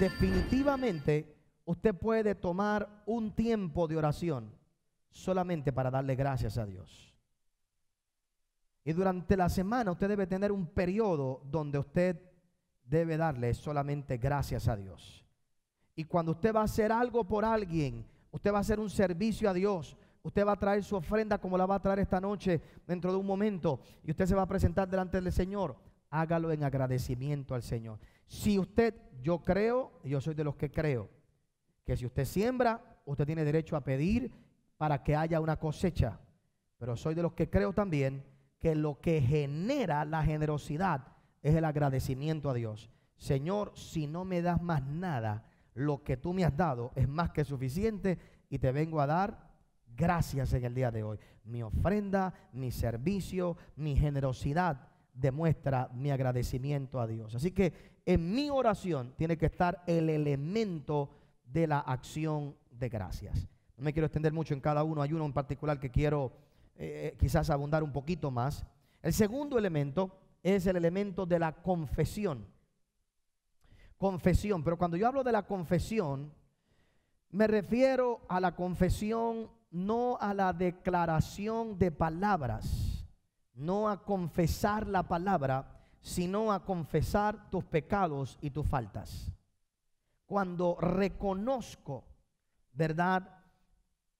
definitivamente usted puede tomar un tiempo de oración solamente para darle gracias a Dios. Y durante la semana usted debe tener un periodo donde usted debe darle solamente gracias a Dios. Y cuando usted va a hacer algo por alguien, usted va a hacer un servicio a Dios, usted va a traer su ofrenda como la va a traer esta noche dentro de un momento y usted se va a presentar delante del Señor hágalo en agradecimiento al Señor. Si usted, yo creo, yo soy de los que creo, que si usted siembra, usted tiene derecho a pedir para que haya una cosecha. Pero soy de los que creo también que lo que genera la generosidad es el agradecimiento a Dios. Señor, si no me das más nada, lo que tú me has dado es más que suficiente y te vengo a dar gracias en el día de hoy. Mi ofrenda, mi servicio, mi generosidad demuestra mi agradecimiento a Dios. Así que en mi oración tiene que estar el elemento de la acción de gracias. No me quiero extender mucho en cada uno, hay uno en particular que quiero eh, eh, quizás abundar un poquito más. El segundo elemento es el elemento de la confesión. Confesión, pero cuando yo hablo de la confesión, me refiero a la confesión, no a la declaración de palabras no a confesar la palabra, sino a confesar tus pecados y tus faltas. Cuando reconozco, ¿verdad?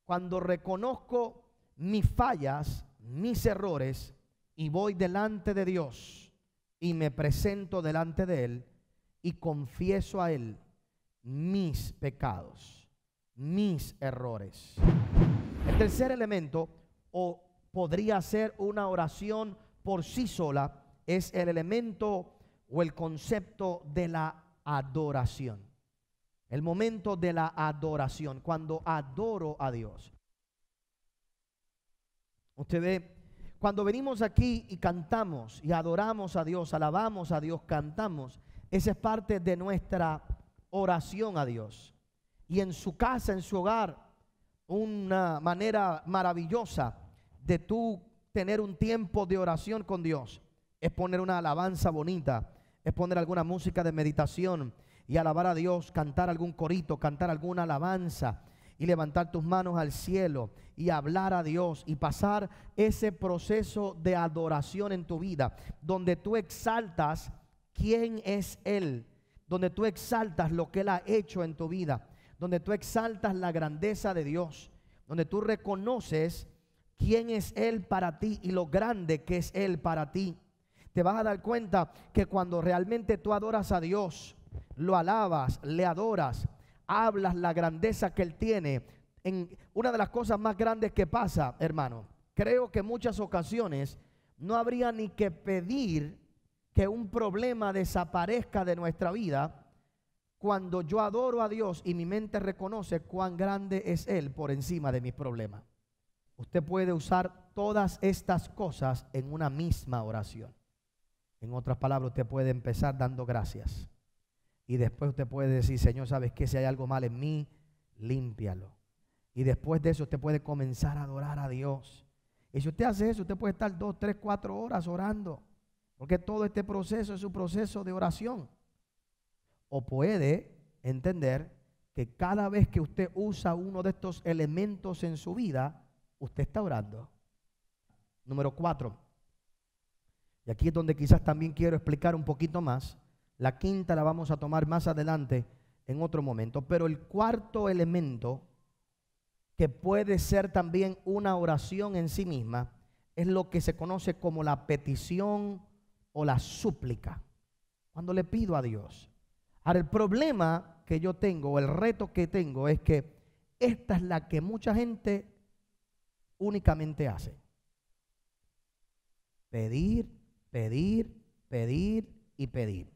Cuando reconozco mis fallas, mis errores, y voy delante de Dios y me presento delante de Él y confieso a Él mis pecados, mis errores. El tercer elemento o podría ser una oración por sí sola, es el elemento o el concepto de la adoración. El momento de la adoración, cuando adoro a Dios. Usted ve, cuando venimos aquí y cantamos y adoramos a Dios, alabamos a Dios, cantamos, esa es parte de nuestra oración a Dios. Y en su casa, en su hogar, una manera maravillosa de tú tener un tiempo de oración con Dios es poner una alabanza bonita, es poner alguna música de meditación y alabar a Dios, cantar algún corito, cantar alguna alabanza y levantar tus manos al cielo y hablar a Dios y pasar ese proceso de adoración en tu vida, donde tú exaltas quién es Él, donde tú exaltas lo que Él ha hecho en tu vida, donde tú exaltas la grandeza de Dios, donde tú reconoces quién es Él para ti y lo grande que es Él para ti. Te vas a dar cuenta que cuando realmente tú adoras a Dios, lo alabas, le adoras, hablas la grandeza que Él tiene. En una de las cosas más grandes que pasa, hermano, creo que en muchas ocasiones no habría ni que pedir que un problema desaparezca de nuestra vida cuando yo adoro a Dios y mi mente reconoce cuán grande es Él por encima de mis problemas. Usted puede usar todas estas cosas en una misma oración. En otras palabras, usted puede empezar dando gracias. Y después usted puede decir, Señor, ¿sabes qué? Si hay algo mal en mí, límpialo. Y después de eso usted puede comenzar a adorar a Dios. Y si usted hace eso, usted puede estar dos, tres, cuatro horas orando. Porque todo este proceso es un proceso de oración. O puede entender que cada vez que usted usa uno de estos elementos en su vida, Usted está orando. Número cuatro. Y aquí es donde quizás también quiero explicar un poquito más. La quinta la vamos a tomar más adelante en otro momento. Pero el cuarto elemento que puede ser también una oración en sí misma es lo que se conoce como la petición o la súplica. Cuando le pido a Dios. Ahora, el problema que yo tengo, o el reto que tengo es que esta es la que mucha gente únicamente hace? Pedir, pedir, pedir y pedir.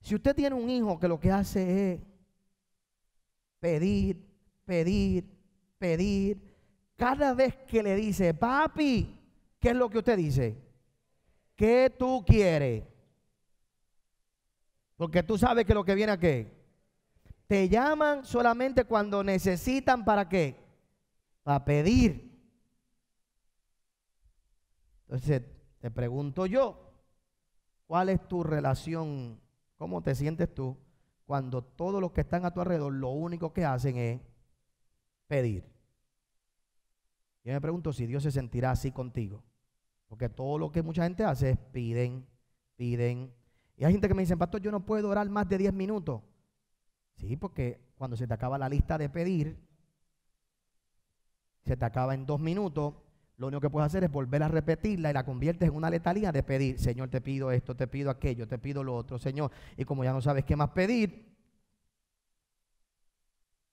Si usted tiene un hijo que lo que hace es pedir, pedir, pedir, cada vez que le dice, papi, ¿qué es lo que usted dice? ¿Qué tú quieres? Porque tú sabes que lo que viene a qué? Te llaman solamente cuando necesitan para qué? Para pedir. Entonces, te pregunto yo, ¿cuál es tu relación? ¿Cómo te sientes tú cuando todos los que están a tu alrededor lo único que hacen es pedir? Yo me pregunto si Dios se sentirá así contigo. Porque todo lo que mucha gente hace es piden, piden. Y hay gente que me dice, pastor, yo no puedo orar más de 10 minutos. Sí, porque cuando se te acaba la lista de pedir, se te acaba en dos minutos, lo único que puedes hacer es volver a repetirla y la conviertes en una letalía de pedir, Señor, te pido esto, te pido aquello, te pido lo otro, Señor. Y como ya no sabes qué más pedir,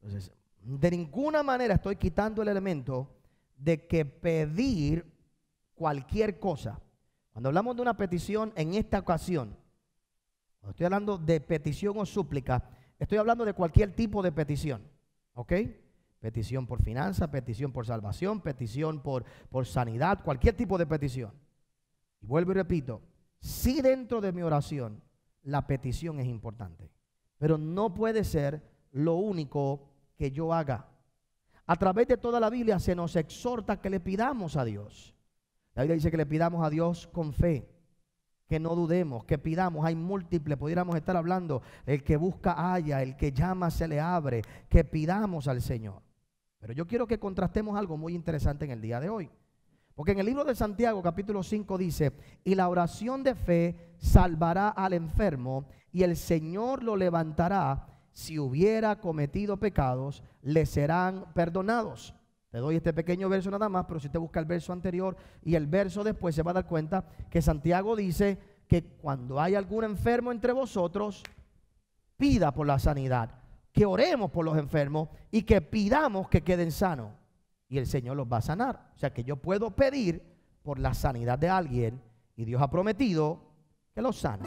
entonces, de ninguna manera estoy quitando el elemento de que pedir cualquier cosa. Cuando hablamos de una petición en esta ocasión, cuando estoy hablando de petición o súplica, Estoy hablando de cualquier tipo de petición, ¿ok? Petición por finanzas, petición por salvación, petición por, por sanidad, cualquier tipo de petición. Y vuelvo y repito, si dentro de mi oración la petición es importante, pero no puede ser lo único que yo haga. A través de toda la Biblia se nos exhorta que le pidamos a Dios. La Biblia dice que le pidamos a Dios con fe que no dudemos, que pidamos, hay múltiples, pudiéramos estar hablando, el que busca haya, el que llama se le abre, que pidamos al Señor. Pero yo quiero que contrastemos algo muy interesante en el día de hoy. Porque en el libro de Santiago capítulo 5 dice, y la oración de fe salvará al enfermo y el Señor lo levantará, si hubiera cometido pecados, le serán perdonados. Te doy este pequeño verso nada más, pero si te busca el verso anterior y el verso después se va a dar cuenta que Santiago dice que cuando hay algún enfermo entre vosotros, pida por la sanidad, que oremos por los enfermos y que pidamos que queden sanos. Y el Señor los va a sanar. O sea que yo puedo pedir por la sanidad de alguien y Dios ha prometido que los sana.